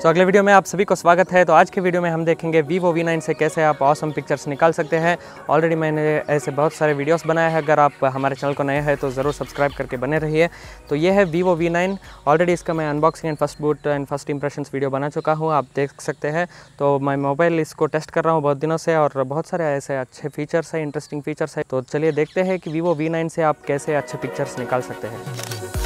तो so, अगले video में आप सभी को स्वागत है तो आज के वीडियो में हम देखेंगे वीवो वी नाइन से कैसे आप ऑसम पिक्चर्स निकाल सकते हैं ऑलरेडी मैंने ऐसे बहुत सारे वीडियोस बनाए हैं अगर आप हमारे चैनल को नए हैं तो ज़रूर सब्सक्राइब करके बने रहिए तो ये है वीवो वी नाइन ऑलरेडी इसका मैं unboxing and first boot and first impression video बना चुका हूँ आप देख सकते हैं तो मैं मोबाइल इसको टेस्ट कर रहा हूँ बहुत दिनों से और बहुत सारे ऐसे अच्छे फीचर्स हैं इंटरेस्टिंग फीचर्स हैं तो चलिए देखते हैं कि वीवो वी नाइन से आप कैसे अच्छे पिक्चर्स निकाल सकते हैं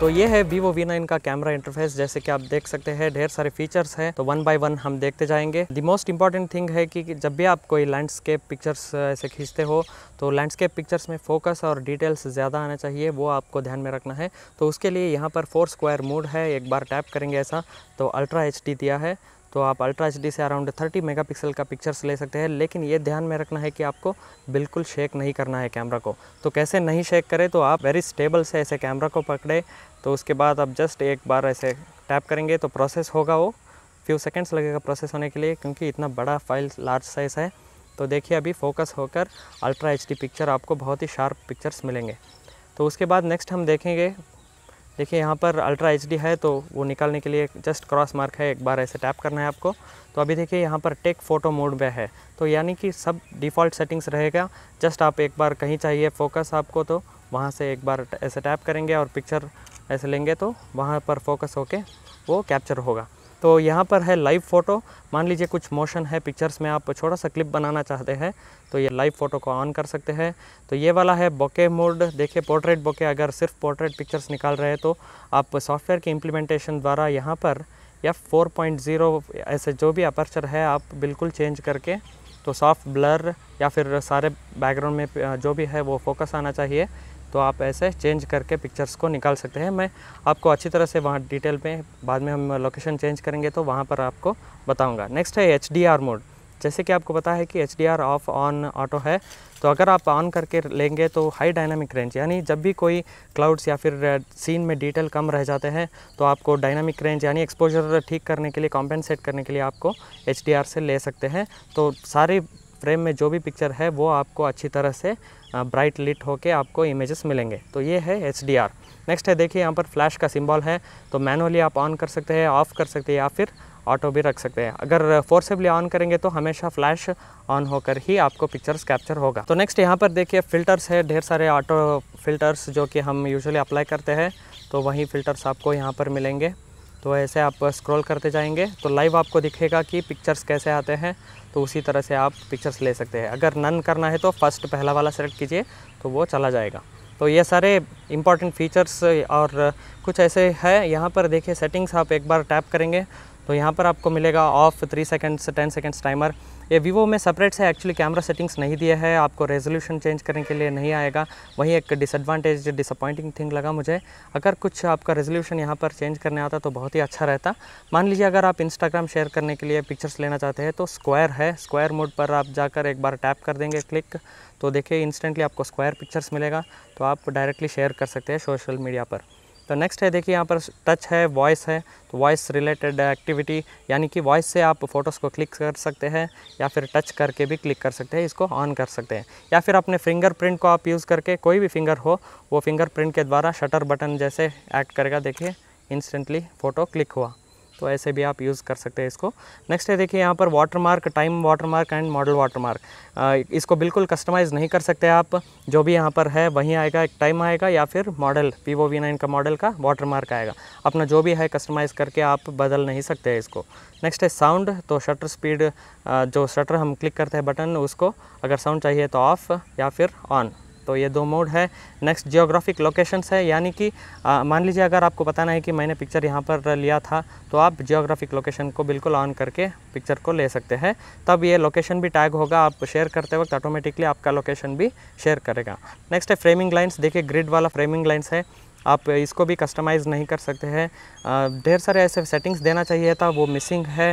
तो ये है वीवो V9 का कैमरा इंटरफेस जैसे कि आप देख सकते हैं ढेर सारे फीचर्स हैं तो वन बाय वन हम देखते जाएंगे दी मोस्ट इंपॉर्टेंट थिंग है कि जब भी आप कोई लैंडस्केप पिक्चर्स ऐसे खींचते हो तो लैंडस्केप पिक्चर्स में फोकस और डिटेल्स ज़्यादा आना चाहिए वो आपको ध्यान में रखना है तो उसके लिए यहाँ पर फोर स्क्वायर मूड है एक बार टैप करेंगे ऐसा तो अल्ट्रा एच दिया है तो आप अल्ट्रा एच से अराउंड 30 मेगापिक्सल का पिक्चर्स ले सकते हैं लेकिन ये ध्यान में रखना है कि आपको बिल्कुल शेक नहीं करना है कैमरा को तो कैसे नहीं शेक करें तो आप वेरी स्टेबल से ऐसे कैमरा को पकड़े तो उसके बाद आप जस्ट एक बार ऐसे टैप करेंगे तो प्रोसेस होगा वो फ्यू सेकेंड्स लगेगा प्रोसेस होने के लिए क्योंकि इतना बड़ा फाइल लार्ज साइज़ है तो देखिए अभी फोकस होकर अल्ट्रा एच पिक्चर आपको बहुत ही शार्प पिक्चर्स मिलेंगे तो उसके बाद नेक्स्ट हम देखेंगे देखिए यहाँ पर अल्ट्रा एच है तो वो निकालने के लिए जस्ट क्रॉस मार्क है एक बार ऐसे टैप करना है आपको तो अभी देखिए यहाँ पर टेक फोटो मोड में है तो यानी कि सब डिफ़ॉल्ट सेटिंग्स रहेगा जस्ट आप एक बार कहीं चाहिए फोकस आपको तो वहाँ से एक बार ऐसे टैप करेंगे और पिक्चर ऐसे लेंगे तो वहाँ पर फोकस होके वो कैप्चर होगा तो यहाँ पर है लाइव फ़ोटो मान लीजिए कुछ मोशन है पिक्चर्स में आप छोटा सा क्लिप बनाना चाहते हैं तो ये लाइव फ़ोटो को ऑन कर सकते हैं तो ये वाला है बोके मोड देखिए पोर्ट्रेट बोके अगर सिर्फ पोर्ट्रेट पिक्चर्स निकाल रहे हैं तो आप सॉफ्टवेयर के इम्प्लीमेंटेशन द्वारा यहाँ पर या जीरो ऐसे जो भी अपर्चर है आप बिल्कुल चेंज करके तो सॉफ्ट ब्लर या फिर सारे बैकग्राउंड में जो भी है वो फोकस आना चाहिए तो आप ऐसे चेंज करके पिक्चर्स को निकाल सकते हैं मैं आपको अच्छी तरह से वहाँ डिटेल में बाद में हम लोकेशन चेंज करेंगे तो वहाँ पर आपको बताऊँगा नेक्स्ट है एच मोड जैसे कि आपको पता है कि H D R off on auto है तो अगर आप ऑन करके लेंगे तो हाई डायनामिक रेंज यानी जब भी कोई क्लाउड्स या फिर सीन में डिटेल कम रह जाते हैं तो आपको डायनामिक रेंज यानी एक्सपोजर ठीक करने के लिए कॉम्पेंसेट करने के लिए आपको एच से ले सकते हैं तो सारे फ्रेम में जो भी पिक्चर है वो आपको अच्छी तरह से ब्राइट लिट होके आपको इमेजेस मिलेंगे तो ये है एच नेक्स्ट है देखिए यहाँ पर फ्लैश का सिंबल है तो मैनुअली आप ऑन कर सकते हैं ऑफ़ कर सकते हैं या फिर ऑटो भी रख सकते हैं अगर फोर्सेबली ऑन करेंगे तो हमेशा फ्लैश ऑन होकर ही आपको पिक्चर्स कैप्चर होगा तो नेक्स्ट यहाँ पर देखिए फ़िल्टर्स है ढेर सारे ऑटो फ़िल्टर्स जो कि हम यूजुअली अप्लाई करते हैं तो वही फ़िल्टर्स आपको यहाँ पर मिलेंगे तो ऐसे आप स्क्रॉल करते जाएंगे तो लाइव आपको दिखेगा कि पिक्चर्स कैसे आते हैं तो उसी तरह से आप पिक्चर्स ले सकते हैं अगर नन करना है तो फर्स्ट पहला वाला सेलेक्ट कीजिए तो वो चला जाएगा तो ये सारे इंपॉर्टेंट फीचर्स और कुछ ऐसे है यहाँ पर देखिए सेटिंग्स आप एक बार टैप करेंगे तो यहाँ पर आपको मिलेगा off three seconds ten seconds timer ये वीवो में सेपरेट से एक्चुअली कैमरा सेटिंग्स नहीं दिया है आपको रेजोल्यूशन चेंज करने के लिए नहीं आएगा वहीं एक डिसएडवांटेज डिसअपॉइंटिंग थिंग लगा मुझे अगर कुछ आपका रेजोल्यूशन यहाँ पर चेंज करने आता तो बहुत ही अच्छा रहता मान लीजिए अगर आप इंस्टाग्राम शेयर करने के लिए पिक्चर्स लेना चाहते हैं तो स्क्वायर है स्क्वायर मोड पर आप जाकर एक बार टैप कर देंगे क्लिक तो देखिए इंस्टेंटली आपको स्क्वायर पिक्चर्स मिलेगा तो आप डायरेक्टली शेयर कर सकते हैं सोशल मीडिया पर तो नेक्स्ट है देखिए यहाँ पर टच है वॉइस है तो वॉइस रिलेटेड एक्टिविटी यानी कि वॉइस से आप फ़ोटोज़ को क्लिक कर सकते हैं या फिर टच करके भी क्लिक कर सकते हैं इसको ऑन कर सकते हैं या फिर अपने फिंगरप्रिंट को आप यूज़ करके कोई भी फिंगर हो वो फिंगरप्रिंट के द्वारा शटर बटन जैसे एक्ट करेगा देखिए इंस्टेंटली फ़ोटो क्लिक हुआ तो ऐसे भी आप यूज़ कर सकते हैं इसको नेक्स्ट है देखिए यहाँ पर watermark time watermark and model watermark इसको बिल्कुल कस्टमाइज़ नहीं कर सकते आप जो भी यहाँ पर है वहीं आएगा एक टाइम आएगा या फिर मॉडल वीवो वी नाइन का मॉडल का वाटर मार्क आएगा अपना जो भी है कस्टमाइज़ करके आप बदल नहीं सकते इसको नेक्स्ट है साउंड तो शटर स्पीड जो शटर हम क्लिक करते हैं बटन उसको अगर साउंड चाहिए तो ऑफ़ या फिर ऑन तो ये दो मोड है नेक्स्ट जियोग्राफिक लोकेशंस है यानी कि मान लीजिए अगर आपको बताना है कि मैंने पिक्चर यहाँ पर लिया था तो आप जियोग्राफिक लोकेशन को बिल्कुल ऑन करके पिक्चर को ले सकते हैं तब ये लोकेशन भी टैग होगा आप शेयर करते वक्त ऑटोमेटिकली आपका लोकेशन भी शेयर करेगा नेक्स्ट है फ्रेमिंग लाइन्स देखिए ग्रिड वाला फ्रेमिंग लाइन्स है आप इसको भी कस्टमाइज़ नहीं कर सकते हैं ढेर सारे ऐसे सेटिंग्स देना चाहिए था वो मिसिंग है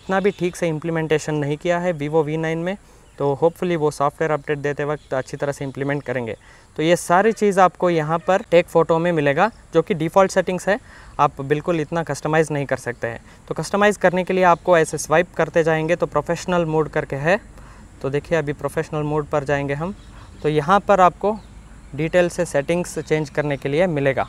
इतना भी ठीक से इम्प्लीमेंटेशन नहीं किया है वीवो वी नाइन में तो होपफुली वो सॉफ्टवेयर अपडेट देते वक्त अच्छी तरह से इम्प्लीमेंट करेंगे तो ये सारी चीज़ आपको यहाँ पर टेक फ़ोटो में मिलेगा जो कि डिफ़ॉल्ट सेटिंग्स है आप बिल्कुल इतना कस्टमाइज़ नहीं कर सकते हैं तो कस्टमाइज़ करने के लिए आपको ऐसे स्वाइप करते जाएंगे तो प्रोफेशनल मोड करके है तो देखिए अभी प्रोफेशनल मोड पर जाएंगे हम तो यहाँ पर आपको डिटेल से सेटिंग्स चेंज करने के लिए मिलेगा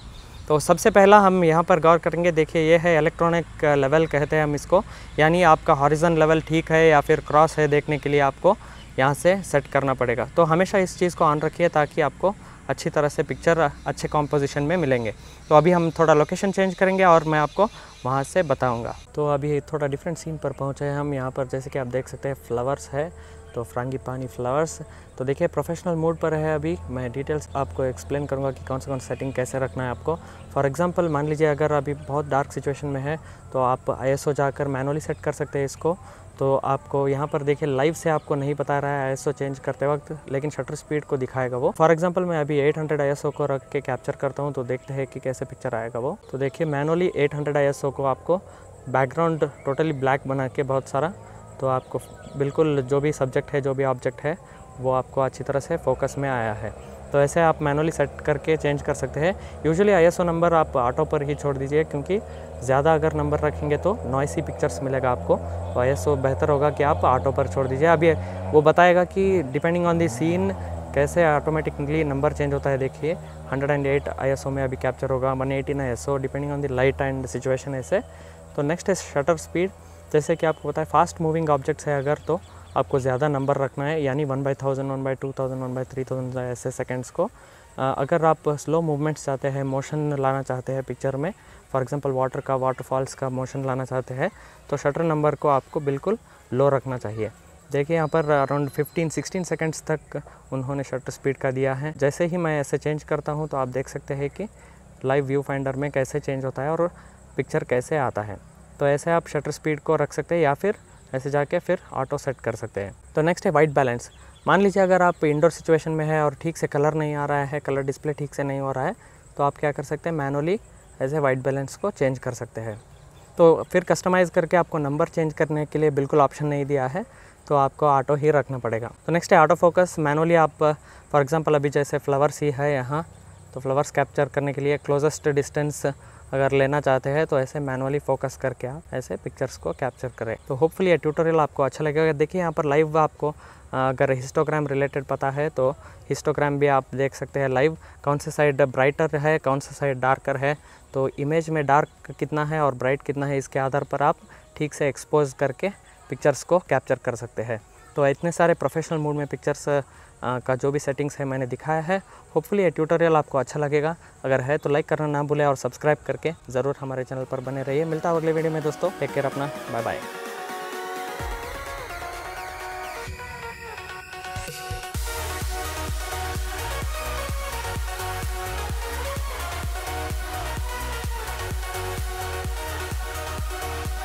तो सबसे पहला हम यहाँ पर गौर करेंगे देखिए ये है इलेक्ट्रॉनिक लेवल कहते हैं हम इसको यानी आपका हॉरिजन लेवल ठीक है या फिर क्रॉस है देखने के लिए आपको यहाँ से सेट करना पड़ेगा तो हमेशा इस चीज़ को ऑन रखिए ताकि आपको अच्छी तरह से पिक्चर अच्छे कॉम्पोजिशन में मिलेंगे तो अभी हम थोड़ा लोकेशन चेंज करेंगे और मैं आपको वहाँ से बताऊँगा तो अभी थोड़ा डिफरेंट सीन पर पहुँचे हैं हम यहाँ पर जैसे कि आप देख सकते हैं फ्लावर्स है तो फ्रांगी पानी फ्लावर्स तो देखिए प्रोफेशनल मोड पर है अभी मैं डिटेल्स आपको एक्सप्लेन करूँगा कि कौन सा कौन सेटिंग कैसे रखना है आपको फॉर एग्जांपल मान लीजिए अगर अभी बहुत डार्क सिचुएशन में है तो आप आईएसओ जाकर मैनुअली सेट कर सकते हैं इसको तो आपको यहाँ पर देखिए लाइव से आपको नहीं बता रहा है आई चेंज करते वक्त लेकिन शटर स्पीड को दिखाएगा वो फॉर एग्जाम्पल मैं अभी 800 हंड्रेड को रख के कैप्चर करता हूँ तो देखते हैं कि कैसे पिक्चर आएगा वो तो देखिए मैनुअली 800 हंड्रेड को आपको बैकग्राउंड टोटली ब्लैक बना के बहुत सारा तो आपको बिल्कुल जो भी सब्जेक्ट है जो भी ऑब्जेक्ट है वो आपको अच्छी तरह से फोकस में आया है तो ऐसे आप मैनुअली सेट करके चेंज कर सकते हैं यूजुअली आई नंबर आप ऑटो पर ही छोड़ दीजिए क्योंकि ज़्यादा अगर नंबर रखेंगे तो नॉइसी पिक्चर्स मिलेगा आपको और ये सो बेहतर होगा कि आप ऑटो पर छोड़ दीजिए अभी वो बताएगा कि डिपेंडिंग ऑन दी सीन कैसे ऑटोमेटिकली नंबर चेंज होता है देखिए 108 आईएसओ में अभी कैप्चर होगा 118 ISO depending on the light and situation ऐसे तो नेक्स्ट है शटर स्पीड जैसे कि आपको पता है फास्ट मूविंग ऑब्जेक्ट्स है अगर तो आपको ज़्यादा नंबर रखना है यानी one by thousand one by two thousand one by three thousand ऐसे सेकेंड्स को अगर आप स्लो मूवमेंट्स चाहते हैं मोशन लाना चाहते हैं पिक्चर में फॉर एग्जांपल वाटर का वाटरफॉल्स का मोशन लाना चाहते हैं तो शटर नंबर को आपको बिल्कुल लो रखना चाहिए देखिए यहाँ पर अराउंड 15-16 सेकंड्स तक उन्होंने शटर स्पीड का दिया है जैसे ही मैं ऐसे चेंज करता हूँ तो आप देख सकते हैं कि लाइव व्यू फाइंडर में कैसे चेंज होता है और पिक्चर कैसे आता है तो ऐसे आप शटर स्पीड को रख सकते हैं या फिर ऐसे जाके फिर ऑटो सेट कर सकते हैं तो नेक्स्ट है वाइट बैलेंस मान लीजिए अगर आप इंडोर सिचुएशन में है और ठीक से कलर नहीं आ रहा है कलर डिस्प्ले ठीक से नहीं हो रहा है तो आप क्या कर सकते हैं manually as a white balance को चेंज कर सकते हैं तो फिर कस्टमाइज़ करके आपको नंबर चेंज करने के लिए बिल्कुल ऑप्शन नहीं दिया है तो आपको ऑटो ही रखना पड़ेगा तो नेक्स्ट है ऑटो फोकस मैनुअली आप फॉर एग्जांपल अभी जैसे फ्लावर्स ही है यहाँ तो फ्लावर्स कैप्चर करने के लिए क्लोजेस्ट डिस्टेंस अगर लेना चाहते हैं तो ऐसे मैनुअली फोकस करके आप ऐसे पिक्चर्स को कैप्चर करें तो होपफुली ये ट्यूटोरियल आपको अच्छा लगेगा देखिए यहाँ पर लाइव आपको अगर हिस्टोग्राम रिलेटेड पता है तो हिस्टोग्राम भी आप देख सकते हैं लाइव कौन सा साइड ब्राइटर है कौन सा साइड डार्कर है तो इमेज में डार्क कितना है और ब्राइट कितना है इसके आधार पर आप ठीक से एक्सपोज करके पिक्चर्स को कैप्चर कर सकते हैं तो इतने सारे प्रोफेशनल मूड में पिक्चर्स का जो भी सेटिंग्स है मैंने दिखाया है होपफुली ये ट्यूटोरियल आपको अच्छा लगेगा अगर है तो लाइक करना ना भूलें और सब्सक्राइब करके ज़रूर हमारे चैनल पर बने रहिए मिलता है अगले वीडियो में दोस्तों टेक केयर अपना बाय बाय Bye.